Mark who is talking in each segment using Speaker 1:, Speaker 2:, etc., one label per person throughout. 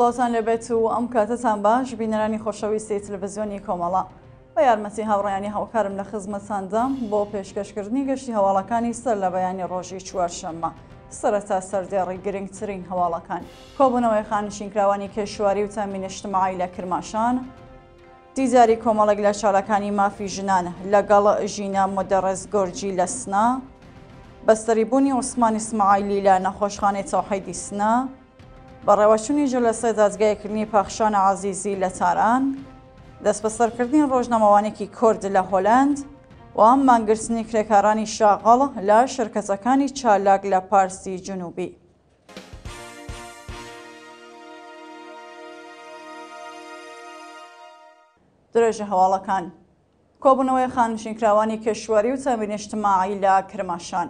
Speaker 1: سڵاوان لەبێت و ئەم کاتەتان باش بینەرانی خۆشەویستی تلڤزیۆنی کۆمەڵە بە یارمەتی هاوڕیانی هاوکارم لە خزمەساندام بۆ پێشکەشکردنی گەشتی هەواڵەکانی سەر لە بەیانی ڕۆژی چوارشەممە. سەرەتا سەردێڕی گرنگترین هەواڵەکان کۆبوونەوەی خانشینکراوانی کێشواری و تامینشتماعی لە کرماشان، دیزاری کۆمەڵک لە چالەکانی مافی ژنان لەگەڵ ژینە مدەڕێز گۆرجی لە سنا، بەستریبوونی عوسمانی سمعایلی لە نەخۆشخانەی چاحیدی سنا، بەڕێوەچوونی جلەسە دادگایکردنی پاخشانە عزیزی لە تاران، دەست بە سەرکردنی ڕۆژنامەوانێکی کورد لە هۆلند و ئەم مانگرسنی کرێکارانی شاغەڵ لە شرکەتەکانی چالاک لە پارسی جنوبی. درێژە هەواڵەکان کۆبنەوەی خانشینکراوانی کێشوەری و تەمبینشتماعی لە کرماشان.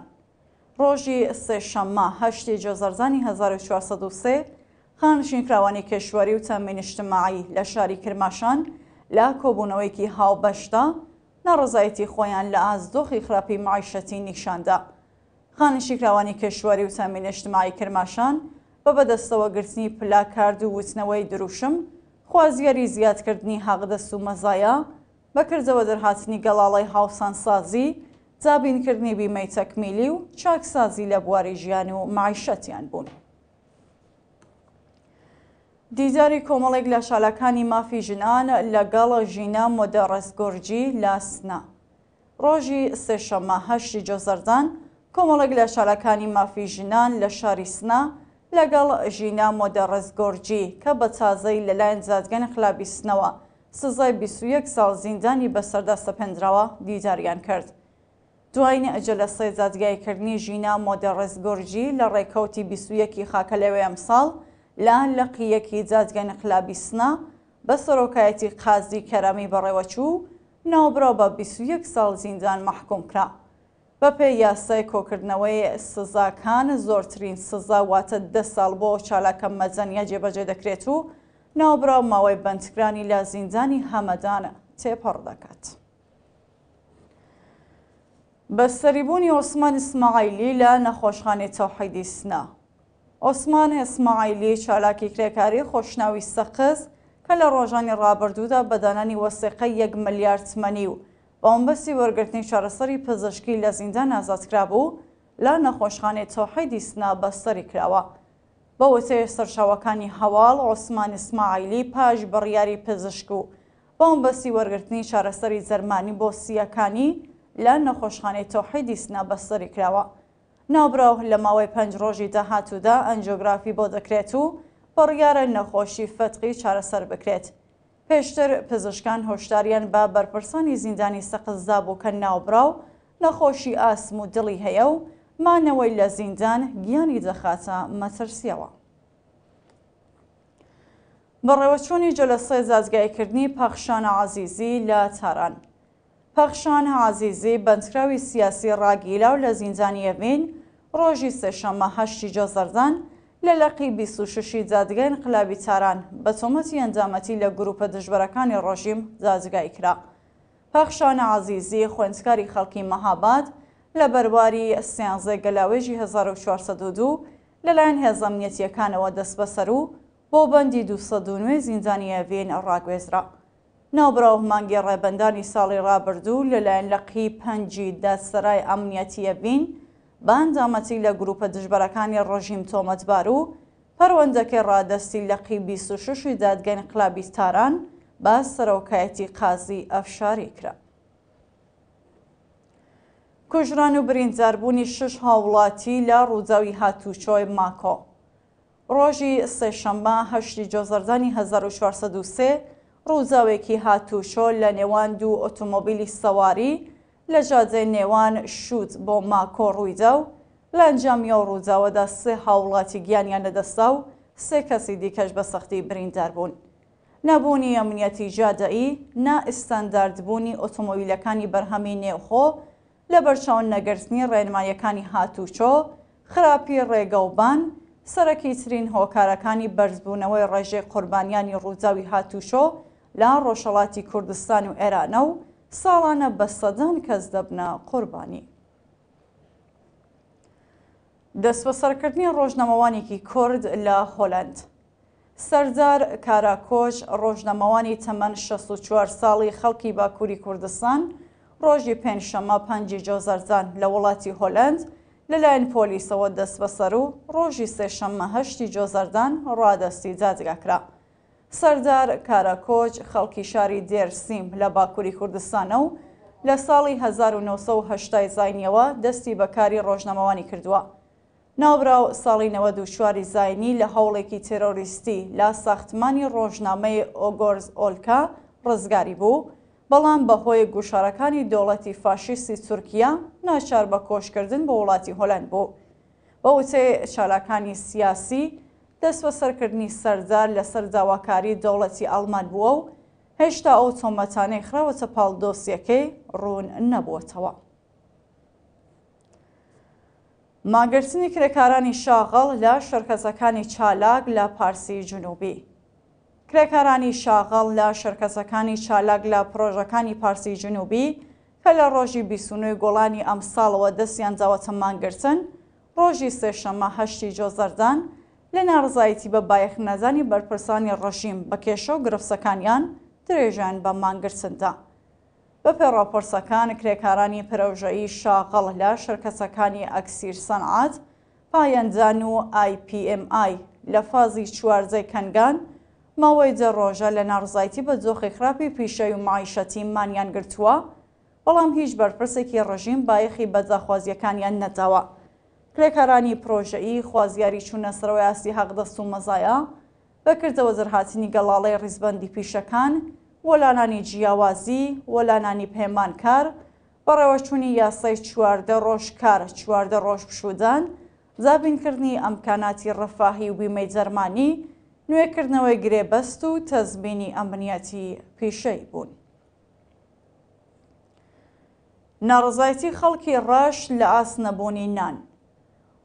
Speaker 1: ڕۆژی سێشەممە هەشتی جۆزەرزانی 1403 قانژین کراوانی کێشوەری و تەمینشتماعی لە شاری کرماشان لە کۆبوونەوەیکی هاوبەشدا ناڕزایەتی خۆیان لە ئازدۆخی خراپی معیشەتی نیشاندا. خانشی کراوانی کێشوەری و تەمینشتماعی کرماشان بە بەدەستەوە گرتنی پلاکارد و وتنەوەی دروشم، خوازیەری زیادکردنی هاغدەست و مەزایە، بەکردەوە دەرهاتنی گەڵاڵی هاوسان سازی، جابینکردنی بیمەی تەکمیلی و چاکسازی لە بواری ژیان و معیشەتیان بوون. دیجاری کۆمەڵێک لە شالەکانی مافی ژنان لەگەڵە ژینە مۆدە ڕێزگۆرجی لاسنا. ڕۆژی سێشەمە هەشتی جۆزەردان کۆمەڵێک لە شارەکانی مافی ژنان لە شاری سنا لەگەڵ ژینە مۆدە ڕێزگۆرجی کە بە چازەی لەلایەن زادگەن خلابی سنەوە سزای 21 ساڵ زیندانی بەسەردا سەپێنراوە دیداریان کرد. دوایین ئەجە لە سەی زادگایکردنی ژینە مۆدە ڕێزگۆرجی لە ڕێکەوتی 21 خاکە لەوێ ئەمساڵ، لە لەقیەکی جادگە نەقلابی سنا بە سەرۆکایەتی قازی کەرامی بەڕێوەچوو ناوبرا بە 21 ساڵ زیندان مححکوم کرا. بە پێی یاسای کۆکردنەوەی سزاکان زۆرترین سزا واتە ده ساڵ بۆ چالاکە مەزەنیە جێبەجێ دەکرێت و ناوبرا ماوەی بەندکرانی لە زیندانی هەمەدانە تێپەڕ دەکات. بەسەریبوونی عوسمان اسماعیلی لە نەخۆشخانی تەوحیدی سنا ئۆسمان ئسماعیلی چالاکی کرێکاری خۆشناوی سەقز کە لە ڕۆژانی ڕابردوودا بەدانانی وەسیقە یەک ملیارتمەنی و بۆمبەسی وەرگرتنی چارەسەری پزشکی لە زیندان ئازادکرا بوو لا نەخۆشخانەی تۆحیدی سنا بەسەری کراوە. بە وتەیە سەرشاوەکانی هەواڵ عوسمان ئسماعیلی پاش بڕیاری پزشک و بۆمبەسی وەرگرتنی چارەسەری زەرمانی بۆ سیەکانی لە نەخۆشخانەی تۆحیدی سنا بەسەری کراوە. ناوبراو لە ماوەی پنج ڕۆژی داهاتوودا ئەنجۆگرافی بۆ دەکرێت و بڕیارە نەخۆشی فتقی چارەسەر بکرێت. پێشتر پزشکان هۆشداریان بە بەرپرسانی زیندانی سەقزدا بووکە ناوبراو نەخۆشی ئاسم و دڵی هەیە و مانەوەی لە زیندان گیانی دەخاتە مەترسیەوە. بەڕێوەچوونی جەلەسێ زازگایکردنی پەخشانە عزیزی لە تاران. پەخشانە عزیزی بەندکراوی سیاسی ڕاگیلا و لە زیندانی ئەڤین، ڕۆژی سێشەمە هەشتی جۆزەردان لە لەقی 26شی جادگەین قلاوی چاران بە تۆمەتی ئەنجامەتی لە گروپە دژبەرەکانی ڕۆژیم جازگای کرا. پەخشانە عزیزی خوێندکاری خەڵکی مەهاباد لە بەرواری سیانزە گەلاوێژی 1942 لەلایەن هێزەمنیەتیەکانەوە دەست بەسەر و بۆ بەندی 209 زیندانیە وێن ڕاگوێزرا. ناوبراو مانگی ڕێبندانی ساڵی ڕابردوو لەلایەن لەقی پەنجی دەسەرای ئەمنیەتیە بین، بەندامەتی لە گروپە دژبەرەکانی ڕژیم تۆمەتبار و پەروەندەکەی ڕادەستی لە قیبی سوششی دادگەن قلابیستاران بە سەرۆکایەتی قازی ئەفشاری کرا. کوژران و برینجاربوونی شش هاوڵاتی لە ڕووداوی هاتوچۆی ماکۆ. ڕۆژی سێشەممە هەشتی جۆزەردانی 1940 ڕووداوێکی هاتوچۆ لە نێوان دوو ئۆتۆمۆبیلی سەواری، لە جادەی نێوان شووت بۆ ماکۆ ڕوویدا و لە ئەنجامی ئەو ڕووداوەدا سێ هاوڵاتی گیانیان لەدەستا و سێ کەسی دیکەش بە سەختی بریندار بوون. نەبوونی ئەمنیەتی جادایی نائستانداردبوونی ئۆتۆمۆبیلەکانی بەرهەمی نێوخۆ لە بەرچاون نەگەرتنی ڕێنمایەکانی هاتوچۆ، خراپی ڕێگەوبان، سەرەکی ترین هۆکارەکانی بەرزبوونەوەی ڕێژێ قوربانیانی ڕووداوی هاتوشۆ لا ڕۆژەڵاتی کوردستان و ئێرانە و ساڵانە بە سەدەن کەس دەبنا قوربانی. دەست بە سەرکردنی ڕۆژنامەوانێکی کورد لە هۆلند. سەردار کاراکۆش ڕۆژنامەوانی تەمەەن 64 ساڵی خەڵکی باکووری کوردستان، ڕۆژی پێنجشەمە پەنجی جۆزەرزان لە وڵاتی هۆلند لەلایەن پۆلیسەوە دەست بەسەر و ڕۆژی سێشەممە هەشتی جۆزەردان ڕادەستی دادگاکرا. سەردار کاراکۆچ خەڵکی شاری دێرسیم لە باکووری کوردستانە و لە ساڵی 1970 زینیەوە دەستی بەکاری ڕۆژنامەوانی کردووە. ناوبراو ساڵی 1940 زینی لە هەوڵێکی تێرۆریستی لا ساختمانی ڕۆژنامەی ئۆگۆرز ئۆلکا ڕزگاری بوو، بەڵام بەهۆی گوشارەکانی دۆڵەتی فاشیستی تورکیا ناچار بە کۆشکردن بە وڵاتی هۆلند بوو. بە وتێ چالاکانی سیاسی، دەستوە سەرکردنی سەرجار لە سەرجاواکاری دەوڵەتی ئەلمان بووە و هێشتا ئەو چۆمەتانەی خراوەتە پاڵدۆسیەکەی ڕوون نەبووتەوە. ماگررتنی کرێکارانی شاغڵ لە شەرکەزەکانی چالاک لە پارسی جنوبی. کرێکارانی شاغڵ لە شەرکەزەکانی چالاک لە پرۆژەکانی پارسی جنوبی کە لە ڕۆژی بیسونوی گوڵانی ئەمساڵەوە دەستیان جاوەتە مانگرتن، ڕۆژی سێشەمە هەشتی جۆزەردان، لە ناڕزایەتی بە بایەخنەزانی بەرپرسانی ڕژیم بە کێشە و گرفسەکانیان درێژیان بە مانگرسندا. بە پێڕۆپۆرسەکان کرێکارانی پرەوژایی شاغەڵ لە شەرکەسەکانی ئەکسیر سەنعات، پایەنجان و IPMI لە فازی چوارزەی کەنگان، ماوەی جە ڕۆژە لە ناڕزایەتی بە جۆخی خراپی پیشەی و معیشەتی مانیان گرتووە، بەڵام هیچ بەرپرسێکی ڕژیم بایەخی بەجاخوازیەکانیان نەتەوە. کرێکارانی پرۆژەیی خوازیاری چوونە سەرەوەی ئاسی هەقدەست و مەزایە بەکردەوە زرهاتنی گەڵاڵی ڕیزبندی پیشەکان وەلانانی جیاوازی وەلانانی پەیمانکار بەڕێوەچوونی یاسای چواردە ڕۆژکار چواردە ڕۆژ پشودان زابینکردنی ئەمکاناتی ڕەفاهی و بیمەی جەرمانی نوێکردنەوەی گرێبەست و تەزبینی ئەمنیەتی پیشەی بوون. ناڕزایەتی خەڵکی ڕەش لە ئاس نەبوونی نان.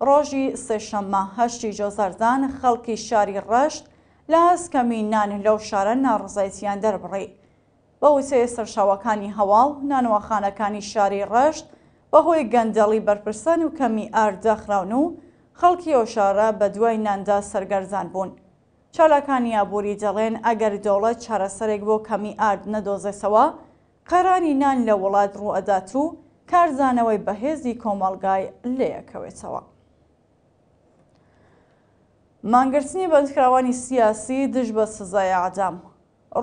Speaker 1: ڕۆژی سێشەممە هەشتی جۆزەردان خەڵکی شاری ڕەشت لە هەسکەمینان لەو شارە ناڕزایەتیان دەربڕی بە وسەیە سەرشاوەکانی هەواڵ نانوەخانەکانی شاری ڕەشت بەهۆی گەندەڵی بەرپرسان و کەمی ئاردەخراون و خەڵکی ئەو شارە بە دوای ناندا سەرگەرزان بوون. چالاکانی یابووری دەڵێن ئەگەر دەوڵەت چارەسەرێک بۆ کەمی ئارد نەدۆزێتەوە، قەرانی نان لە وڵات ڕوئەدات و کارزانەوەی بەهێزی کۆمەلگای لێەکەوێتەوە. مانگرتنی بەندکراوانی سیاسی دژ بە سزای عدام.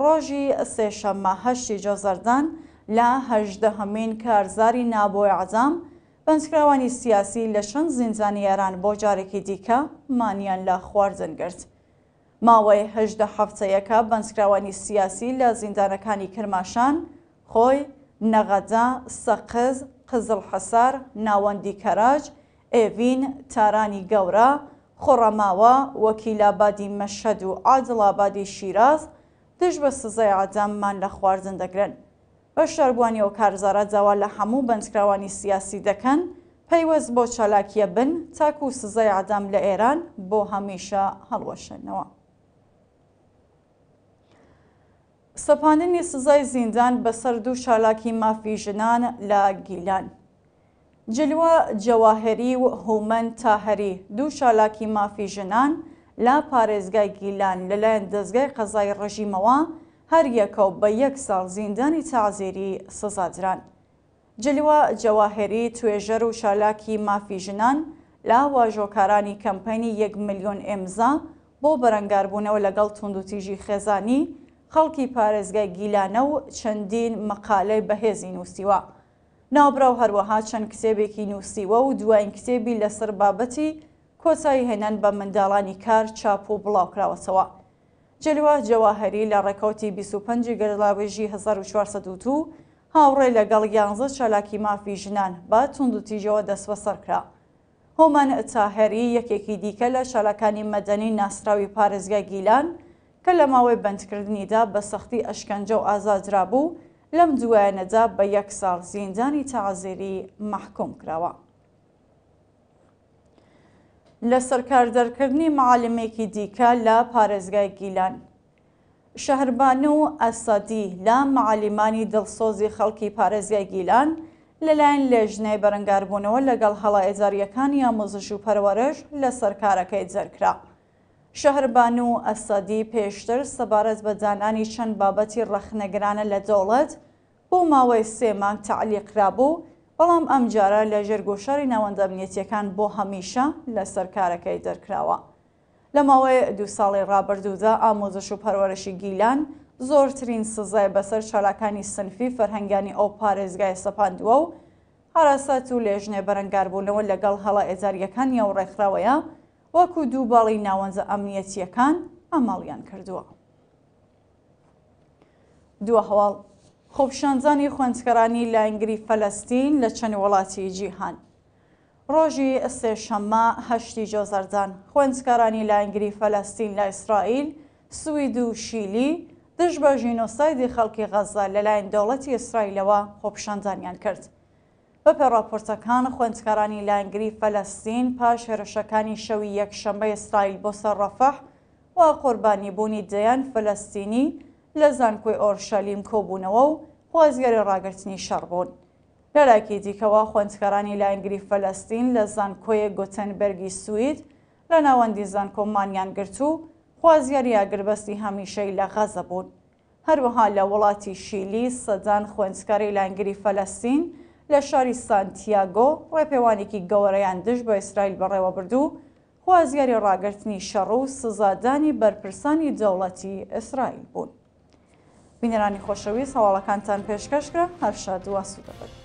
Speaker 1: ڕۆژی سێشەممە هەشتی جۆزەردان لە هەژدە هەمین کارزاری نابۆی عزام، بەندکراوانی سیاسی لە چەند زیندزانی ئێران بۆ جارێکی دیکە مانیان لە خواردنگرت. ماوەی هەژدە هەفتەیەەکە بەندکراوانی سیاسی لە زیندانەکانی کرماشان، خۆی، نەغەدا، سەقز، قزل حەسار، ناوەندی کەراج، ئێڤین، تارانی گەورە، خۆڕەماوە وەکیلابادی مەشهد و عادڵابادی شیراز دش بە سزای ئاداممان لە خواردن دەگرن بە شەربوونیەوە کارزارە جاوا لە هەموو بنجکراوانی سیاسی دەکەن پەیوەست بۆ چالاکیە بن تاک و سزای ئادام لە ئێران بۆ هەمیشە هەڵوەشنەوە. سەپاندنی سزای زیندان بەسەر دوو چالاکی مافی ژنان لە گیلان. جلوە جەواهری و هومەن تاهری دوو شالاکی مافی ژنان لا پارێزگای گیلان لەلایەن دەستگای قەزای ڕژیمەوە هەر یەکەو بە یەک ساڵ زیندانی تازێری سزادران. جلوە جەواهری توێژەر و شالاکی مافی ژنان لا واژۆکارانی کەمپەنی 1 میلیۆن ئێمزا بۆ بەرەنگاربوونەوە لەگەڵ توندوتیژی خێزانی خەڵکی پارێزگای گیلانە و چەندین مەقالەی بەهێزی نووسیوە. ناوبراو هەروەها چەند کتێبێکی نووسیوە و دوایین کتێبی لەسەر بابەتی کۆتایی هێنان بە منداڵانی کار چاپ و بڵاوکراوەتەوە. جلوە جەواهری لە ڕێکەوتی 25 گەلاوێژی 1402 هاوڕێ لەگەڵ یانزە چالاکی مافی ژنان بە توندوتیژەوە دەستوە سەرکرا. هۆمان تاهەری یەکێکی دیکە لە شالەکانی مەدەنی ناسراوی پارێزگای گیلان کە لە ماوەی بەندکردنیدا بە سەختی ئەشکەنجە و ئازادرا بوو، لەم دوایە نەدا بە یەک ساڵ زیندانی تازێری محکۆم کراوە. لە سەرکاردەرکردنی معالمێکی دیکە لە پارێزگای گیلان. شەهربان و ئەسەدی لە معالیمانی دڵسۆزی خەڵکی پارێزگای گیلان لەلایەن لێژنەی بەرەنگاربوونەوە لەگەڵ هەڵا ئێزاریەکانی ئامۆزش و پەروەرش لە سەرکارەکەی جەرکرا. شەهربان و ئەسەدی پێشتر سەبارەت بە زانانی چەند بابەتی ڕەخنەگرانە لە دەوڵەت بۆ ماوەی سێمان تعلیقرابوو بەڵام ئەمجارە لە ژێرگۆشاری ناوەندەمنیەتیەکان بۆ هەمیشە لە سەرکارەکەی دەرکراوە. لە ماوەی دو ساڵی ڕابردوودا ئامۆزش و پەروەرشی گیلان زۆرترین سزای بەسەر چالاکانی سنفی فەرهنگانی ئەو پارێزگای سەپاندووە و هەراسات و لێژنێ بەرەنگاربوونەوە لەگەڵ هەڵا ئێزاریەکان یا و ڕێکخراوەیە، وەکو دووباڵی ناوەنزە ئەمنیەتیەکان ئەماڵیان کردووە. دووە هەواڵ خۆپشانزانی خوێندکەرانی لە ئەنگری فەلەستین لە چەند وڵاتی جیهان. ڕۆژی ئەسێ شەممە هەشتی جۆزەردان خوێندکارانی لە ئەنگری فەلەستین لە ئیسرائیل، سوید و شیلی دژ بە ژینۆسایدی خەڵکی غەزە لەلایەن دەوڵەتی ئیسرائیلەوە خۆپشانزانیان کرد. بە پێڕاپۆرتەکان خوێندکارانی لانگری فەلەستین پاش هێرشەکانی شەوی یەکشەمبە ئیسرائیل بۆ سەرڕەفەح و قوربانی بوونی دەیان فەلەستینی لە زانکۆی ئۆرشەلیم کۆبوونەوە و خوازگەری ڕاگررتنی شەڕبوون. لەلاکی دیکەوە خوێندکارانی لانگری فەلەستین لە زانکۆیە گوتنبەرگی سوئید لە ناوەندی زانکۆمانیان گرت و خوازیاریا گربەستی هەمیشەی لە غەزە بوون. هەروەها لە وڵاتی شیلی سەدان خوێندکاری لانگری فەلەستین، لە شاری سانتیاگۆ ڕێپێوانێکی گەورەیان دشت بە ئیسرائیل بەڕێوە بردوو خوازیاری ڕاگررتنی شەڕ و سزادانی بەرپرسانی دەوڵەتی ئیسرائیل بوون. بینێرانی خۆشەویست هەواڵەکانتان پێشکەشکرە هەرشاد دوواسو دەبێت.